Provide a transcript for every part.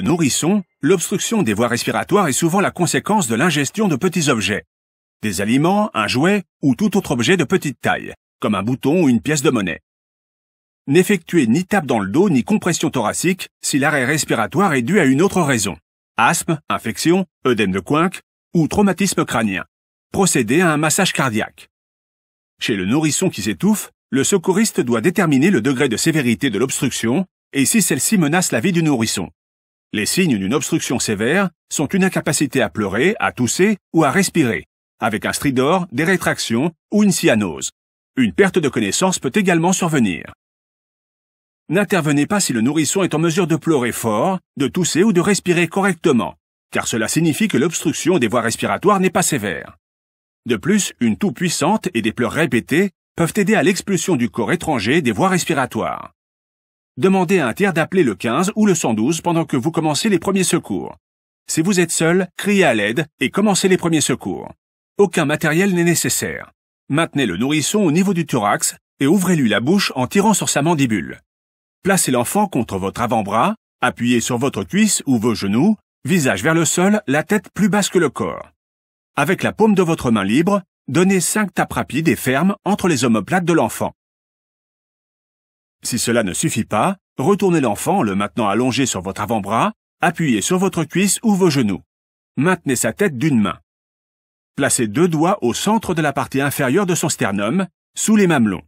nourrisson, l'obstruction des voies respiratoires est souvent la conséquence de l'ingestion de petits objets. Des aliments, un jouet ou tout autre objet de petite taille, comme un bouton ou une pièce de monnaie. N'effectuez ni tape dans le dos ni compression thoracique si l'arrêt respiratoire est dû à une autre raison. Asthme, infection, œdème de coinque ou traumatisme crânien. Procédez à un massage cardiaque. Chez le nourrisson qui s'étouffe, le secouriste doit déterminer le degré de sévérité de l'obstruction et si celle-ci menace la vie du nourrisson. Les signes d'une obstruction sévère sont une incapacité à pleurer, à tousser ou à respirer, avec un stridor, des rétractions ou une cyanose. Une perte de connaissance peut également survenir. N'intervenez pas si le nourrisson est en mesure de pleurer fort, de tousser ou de respirer correctement, car cela signifie que l'obstruction des voies respiratoires n'est pas sévère. De plus, une toux puissante et des pleurs répétés peuvent aider à l'expulsion du corps étranger des voies respiratoires demandez à un tiers d'appeler le 15 ou le 112 pendant que vous commencez les premiers secours. Si vous êtes seul, criez à l'aide et commencez les premiers secours. Aucun matériel n'est nécessaire. Maintenez le nourrisson au niveau du thorax et ouvrez-lui la bouche en tirant sur sa mandibule. Placez l'enfant contre votre avant-bras, appuyez sur votre cuisse ou vos genoux, visage vers le sol, la tête plus basse que le corps. Avec la paume de votre main libre, donnez cinq tapes rapides et fermes entre les omoplates de l'enfant. Si cela ne suffit pas, retournez l'enfant le maintenant allongé sur votre avant-bras, appuyez sur votre cuisse ou vos genoux. Maintenez sa tête d'une main. Placez deux doigts au centre de la partie inférieure de son sternum, sous les mamelons.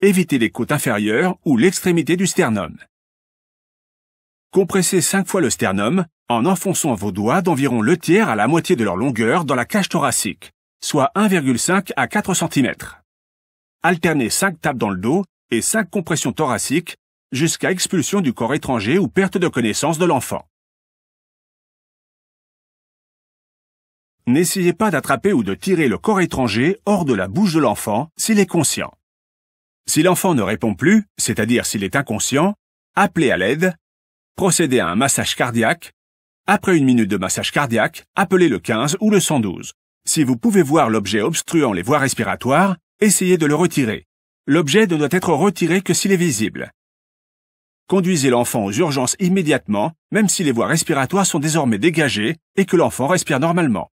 Évitez les côtes inférieures ou l'extrémité du sternum. Compressez cinq fois le sternum en enfonçant vos doigts d'environ le tiers à la moitié de leur longueur dans la cage thoracique, soit 1,5 à 4 cm. Alternez cinq tapes dans le dos et cinq compressions thoraciques jusqu'à expulsion du corps étranger ou perte de connaissance de l'enfant. N'essayez pas d'attraper ou de tirer le corps étranger hors de la bouche de l'enfant s'il est conscient. Si l'enfant ne répond plus, c'est-à-dire s'il est inconscient, appelez à l'aide, procédez à un massage cardiaque, après une minute de massage cardiaque, appelez le 15 ou le 112. Si vous pouvez voir l'objet obstruant les voies respiratoires, essayez de le retirer. L'objet ne doit être retiré que s'il est visible. Conduisez l'enfant aux urgences immédiatement, même si les voies respiratoires sont désormais dégagées et que l'enfant respire normalement.